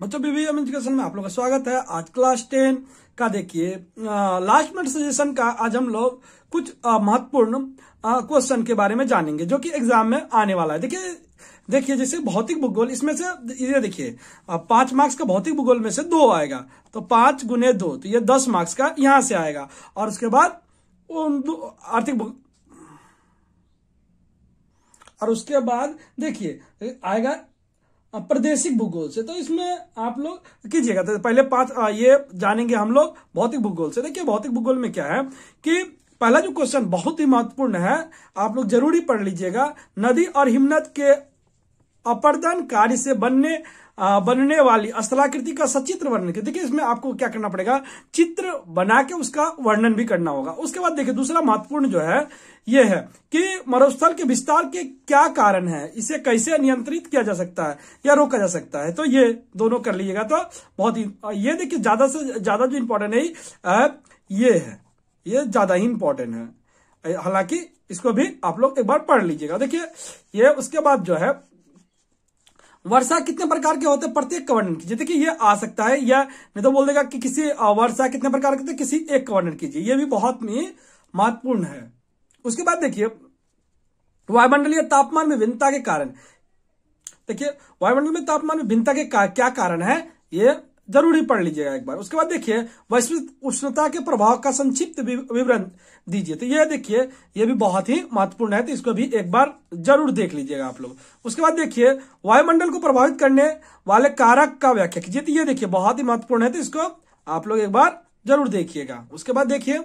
बच्चों बीबी एजुकेशन में आप लोग का स्वागत है आज क्लास टेन का देखिए लास्ट मिनट सजेशन का आज हम लोग कुछ महत्वपूर्ण क्वेश्चन के बारे में जानेंगे जो कि एग्जाम में आने वाला है देखिए देखिए जैसे भौतिक भूगोल इसमें से ये देखिए पांच मार्क्स का भौतिक भूगोल में से दो आएगा तो पांच गुने दो तो ये दस मार्क्स का यहां से आएगा और उसके बाद आर्थिक और उसके बाद देखिए आएगा प्रदेशिक भूगोल से तो इसमें आप लोग कीजिएगा तो पहले पांच ये जानेंगे हम लोग भौतिक भूगोल से देखिए भौतिक भूगोल में क्या है कि पहला जो क्वेश्चन बहुत ही महत्वपूर्ण है आप लोग जरूरी पढ़ लीजिएगा नदी और हिमनद के अपर्दन कार्य से बनने आ, बनने वाली स्थलाकृति का सचित्र वर्णन देखिए इसमें आपको क्या करना पड़ेगा चित्र बना के उसका वर्णन भी करना होगा उसके बाद देखिए दूसरा महत्वपूर्ण जो है यह है कि मरुस्थल के विस्तार के क्या कारण है इसे कैसे नियंत्रित किया जा सकता है या रोका जा सकता है तो ये दोनों कर लीजिएगा तो बहुत ही ये देखिए ज्यादा से ज्यादा जो इंपॉर्टेंट है ये है ये ज्यादा ही इंपॉर्टेंट है हालांकि इसको भी आप लोग एक बार पढ़ लीजिएगा देखिए ये उसके बाद जो है वर्षा कितने प्रकार के होते हैं प्रत्येक कवर्णन कीजिए देखिए ये आ सकता है या नहीं तो बोल देगा कि किसी वर्षा कितने प्रकार के होते किसी एक का वर्णन कीजिए ये भी बहुत ही महत्वपूर्ण है उसके बाद देखिए वायुमंडलीय तापमान में भिन्नता के कारण देखिए वायुमंडल में तापमान में भिन्नता के का, क्या कारण है ये जरूर ही पढ़ लीजिएगा एक बार उसके बाद देखिए वैश्विक उष्णता के प्रभाव का संक्षिप्त विवरण दीजिए तो यह देखिए यह भी बहुत ही महत्वपूर्ण है तो इसको भी एक बार जरूर देख लीजिएगा आप लोग उसके बाद देखिए वायुमंडल को प्रभावित करने वाले कारक का व्याख्या कीजिए तो यह देखिए बहुत ही महत्वपूर्ण है तो इसको आप लोग एक बार जरूर देखिएगा उसके बाद देखिए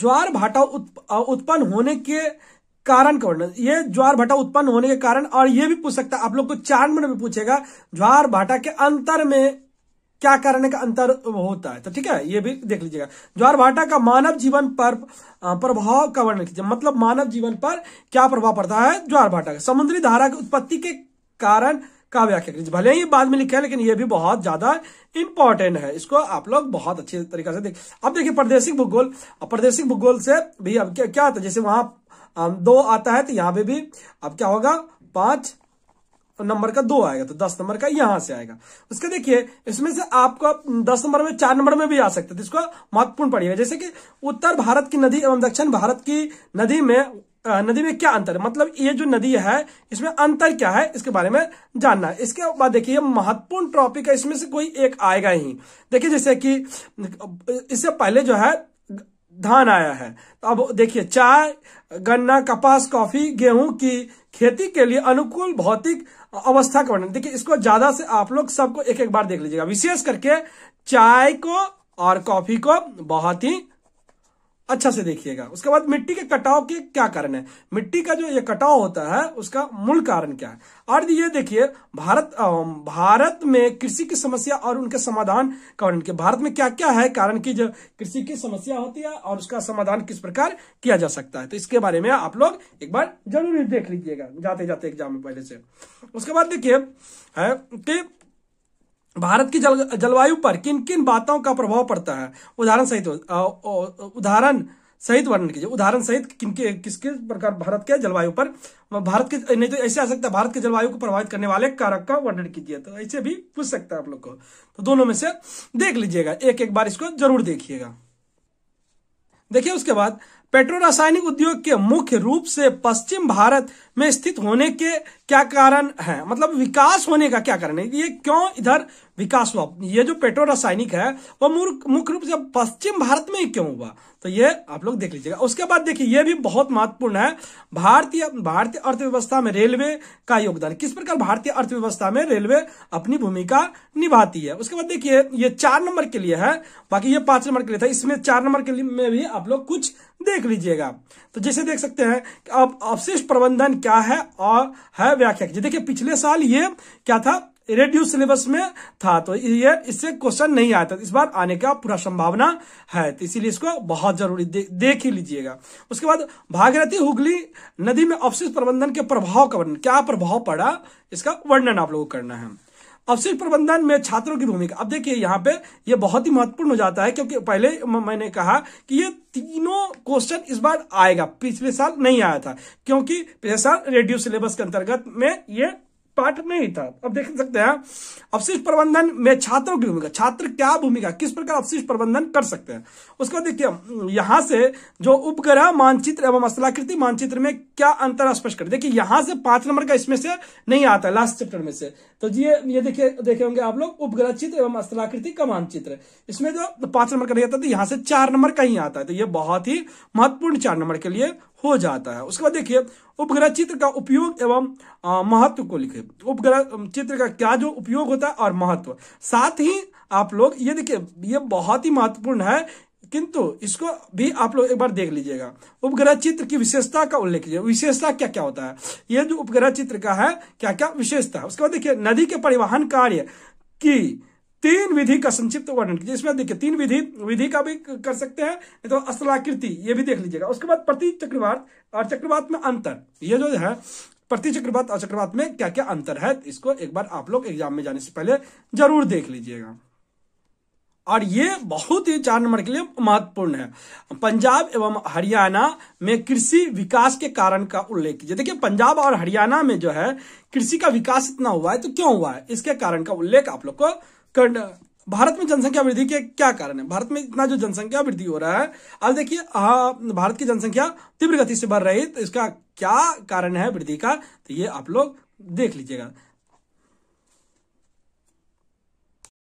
ज्वार भाटा उत्पन्न होने के कारण कौन ये ज्वार भाटा उत्पन्न होने के कारण और ये भी पूछ सकता है आप लोग को चार मिनट में पूछेगा ज्वार भाटा के अंतर में क्या कारण का अंतर होता है तो ठीक है ये भी देख लीजिएगा ज्वार भाटा का मानव जीवन पर प्रभाव का वर्णन कीजिए मतलब मानव जीवन पर क्या प्रभाव पड़ता है ज्वार भाटा का समुद्री धारा की उत्पत्ति के कारण का व्याख्या कीजिए भले ही बाद में लिखा है लेकिन ये भी बहुत ज्यादा इंपॉर्टेंट है इसको आप लोग बहुत अच्छे तरीके से देख अब देखिए प्रदेशिक भूगोल प्रदेशिक भूगोल से भी अब क्या, होता है जैसे वहां दो आता है तो यहां पे भी अब क्या होगा पांच नंबर का दो आएगा तो दस नंबर का यहां से आएगा उसके देखिए इसमें से आपको दस नंबर में चार नंबर में भी आ सकते इसको महत्वपूर्ण पड़ेगा जैसे कि उत्तर भारत की नदी एवं दक्षिण भारत की नदी में नदी में क्या अंतर है मतलब ये जो नदी है इसमें अंतर क्या है इसके बारे में जानना है इसके बाद देखिए महत्वपूर्ण टॉपिक है इसमें से कोई एक आएगा ही देखिए जैसे कि इससे पहले जो है धान आया है तो अब देखिए चाय गन्ना कपास कॉफी गेहूं की खेती के लिए अनुकूल भौतिक अवस्था का वर्णन देखिए इसको ज्यादा से आप लोग सबको एक एक बार देख लीजिएगा विशेष करके चाय को और कॉफी को बहुत ही अच्छा से देखिएगा उसके बाद मिट्टी के कटाव के क्या कारण है मिट्टी का जो ये कटाव होता है उसका मूल कारण क्या है और ये देखिए भारत भारत में कृषि की समस्या और उनके समाधान कारण के भारत में क्या क्या है कारण की जो कृषि की समस्या होती है और उसका समाधान किस प्रकार किया जा सकता है तो इसके बारे में आप लोग एक बार जरूर देख लीजिएगा जाते जाते एग्जाम में पहले से उसके बाद देखिए है कि भारत की जल जलवायु पर किन किन बातों का प्रभाव पड़ता है उदाहरण सहित उदाहरण सहित वर्णन कीजिए उदाहरण सहित किनके किसके प्रकार भारत के जलवायु पर भारत के नहीं तो ऐसे आ सकता है भारत के जलवायु को प्रभावित करने वाले कारक का वर्णन कीजिए तो ऐसे भी पूछ सकता है आप लोग को तो दोनों में से देख लीजिएगा एक एक बार इसको जरूर देखिएगा देखिए उसके बाद पेट्रो रासायनिक उद्योग के मुख्य रूप से पश्चिम भारत में स्थित होने के क्या कारण है मतलब विकास होने का क्या कारण है ये क्यों इधर विकास हुआ ये जो पेट्रोल रासायनिक है वो मुख्य रूप से पश्चिम भारत में ही क्यों हुआ तो ये आप लोग देख लीजिएगा उसके बाद देखिए ये भी बहुत महत्वपूर्ण है भारतीय भारतीय अर्थव्यवस्था में रेलवे का योगदान किस प्रकार भारतीय अर्थव्यवस्था में रेलवे अपनी भूमिका निभाती है उसके बाद देखिए ये चार नंबर के लिए है बाकी ये पांच नंबर के लिए था इसमें चार नंबर के लिए में भी आप लोग कुछ देख लीजिएगा तो जैसे देख सकते हैं कि अब अवशिष्ट प्रबंधन क्या है और है व्याख्या देखिए पिछले साल ये क्या था रेड्यू सिलेबस में था तो ये इससे क्वेश्चन नहीं आया था इस बार आने का पूरा संभावना है तो इसीलिए इसको बहुत जरूरी दे, देख ही लीजिएगा उसके बाद भागीरथी हुगली नदी में अवशिष्ट प्रबंधन के प्रभाव का वर्णन क्या प्रभाव पड़ा इसका वर्णन आप लोगों को करना है अवशिष्ट प्रबंधन में छात्रों की भूमिका अब देखिए यहाँ पे ये बहुत ही महत्वपूर्ण हो जाता है क्योंकि पहले मैंने कहा कि ये तीनों क्वेश्चन इस बार आएगा पिछले साल नहीं आया था क्योंकि पिछले साल रेडियो सिलेबस के अंतर्गत में ये पाठ नहीं था अब देख सकते हैं अवशिष्ट प्रबंधन में छात्रों की भूमिका छात्र क्या भूमिका किस प्रकार अवशिष्ट प्रबंधन कर सकते हैं उसके बाद देखिए यहां से जो उपग्रह मानचित्र एवं असलाकृति मानचित्र में क्या अंतर स्पष्ट कर देखिए यहां से पांच नंबर का इसमें से नहीं आता लास्ट चैप्टर में से तो ये ये देखिए देखे होंगे आप लोग उपग्रह चित्र एवं स्थलाकृति का मानचित्र इसमें जो पांच नंबर का नहीं आता था तो यहां से चार नंबर का ही आता है तो ये बहुत ही महत्वपूर्ण चार नंबर के लिए हो जाता है उसके बाद देखिए उपग्रह चित्र का उपयोग एवं महत्व को लिखे उपग्रह चित्र का क्या जो उपयोग होता है और महत्व साथ ही आप लोग ये देखिए ये बहुत ही महत्वपूर्ण है किंतु इसको भी आप लोग एक बार देख लीजिएगा उपग्रह चित्र की विशेषता का उल्लेख कीजिए विशेषता क्या क्या होता है ये जो उपग्रह चित्र का है क्या क्या विशेषता है उसके बाद देखिए नदी के परिवहन कार्य की तीन विधि का संक्षिप्त वर्णन कीजिए इसमें देखिए तीन विधि विधि का भी कर सकते हैं तो असलाकृति ये भी देख लीजिएगा उसके बाद प्रति चक्रवात और चक्रवात में अंतर ये जो है प्रति चक्रवात और चक्रवात में क्या क्या अंतर है इसको एक बार आप लोग एग्जाम में जाने से पहले जरूर देख लीजिएगा और ये बहुत ही चार नंबर के लिए महत्वपूर्ण है पंजाब एवं हरियाणा में कृषि विकास के कारण का उल्लेख कीजिए देखिए पंजाब और हरियाणा में जो है कृषि का विकास इतना हुआ है तो क्यों हुआ है इसके कारण का उल्लेख आप लोग को भारत में जनसंख्या वृद्धि के क्या कारण है भारत में इतना जो जनसंख्या वृद्धि हो रहा है आज देखिए भारत की जनसंख्या तीव्र गति से बढ़ रही है तो इसका क्या कारण है वृद्धि का तो ये आप लोग देख लीजिएगा